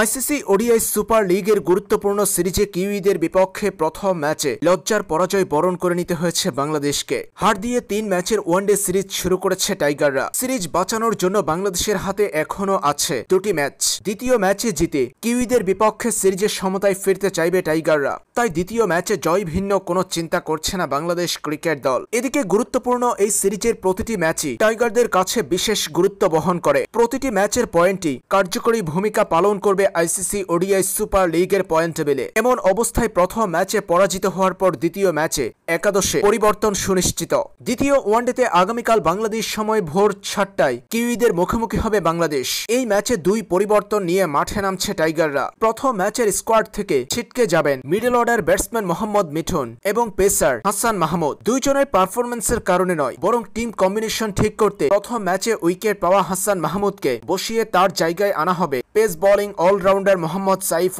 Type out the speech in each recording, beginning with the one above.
ICC ODI super লিগের গুরুত্বপূর্ণ সিরিজে কিউইদের বিপক্ষে প্রথম ম্যাচে লজ্জার পরাজয় বরণ করে নিতে হয়েছে বাংলাদেশকে হার দিয়ে তিন ম্যাচের ওয়ানডে সিরিজ শুরু করেছে টাইগাররা সিরিজ বাঁচানোর জন্য বাংলাদেশের হাতে এখনও আছে দুটি ম্যাচ দ্বিতীয় ম্যাচে জিতে কিউইদের বিপক্ষে সিরিজের সমতায় ফিরতে চাইবে টাইগাররা তাই দ্বিতীয় ম্যাচে জয় ভিন্ন কোনো চিন্তা করছে না বাংলাদেশ ক্রিকেট দল এদিকে গুরুত্বপূর্ণ এই সিরিজের প্রতিটি ম্যাচই টাইগারদের কাছে বিশেষ গুরুত্ব বহন করে প্রতিটি ম্যাচের পয়েন্টই কার্যকরী ভূমিকা পালন করবে আইসিসি ওডিআই সুপার লিগের পয়েন্ট টেবিলে এমন অবস্থায় প্রথম ম্যাচে পরাজিত হওয়ার পর দ্বিতীয় ম্যাচে একাদশে পরিবর্তন সুনিশ্চিত দ্বিতীয় ওয়ানডেতে আগামীকাল বাংলাদেশ সময় ভোর সাতটায় কিউইদের মুখোমুখি হবে বাংলাদেশ এই ম্যাচে দুই পরিবর্তন নিয়ে মাঠে নামছে টাইগাররা প্রথম ম্যাচের স্কোয়াড থেকে ছিটকে যাবেন middle order batsman Mohammad Mithun এবং পেসার হাসান মাহমুদ দুইজনের পারফরমেন্সের কারণে নয় বরং টিম কম্বিনেশন ঠিক করতে প্রথম ম্যাচে উইকেট পাওয়া হাসান মাহমুদকে বসিয়ে তার জায়গায় আনা হবে pace bowling all allrounder Mohammad Saif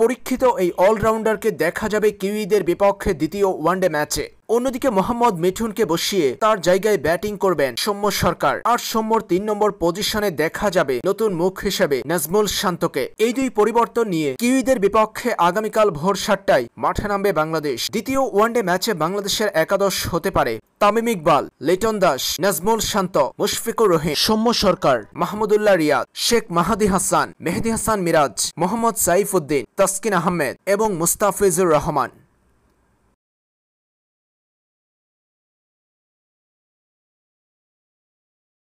পরীক্ষিত এই অলরাউন্ডারকে দেখা যাবে কিউইদের বিপক্ষে দ্বিতীয় ওয়ানডে ম্যাচে অন্যদিকে মোহাম্মদ মিঠুনকে বসিয়ে তার জায়গায় ব্যাটিং করবেন সৌম্য সরকার আর সৌম্যর তিন নম্বর পজিশনে দেখা যাবে নতুন মুখ হিসেবে নাজমুল শান্তকে এই দুই পরিবর্তন নিয়ে কিউইদের বিপক্ষে আগামীকাল ভোর সাতটায় মাঠে নামবে বাংলাদেশ দ্বিতীয় ওয়ানডে ম্যাচে বাংলাদেশের একাদশ হতে পারে তামিম ইকবাল লিটন দাস নাজমুল শান্ত মুশফিকুর রহিম সৌম্য সরকার মাহমুদুল্লাহ রিয়াদ শেখ মাহাদি হাসান মেহেদি হাসান মিরাজ মোহাম্মদ সাইফ উদ্দিন তাসকিন আহমেদ এবং মুস্তাফিজুর রহমান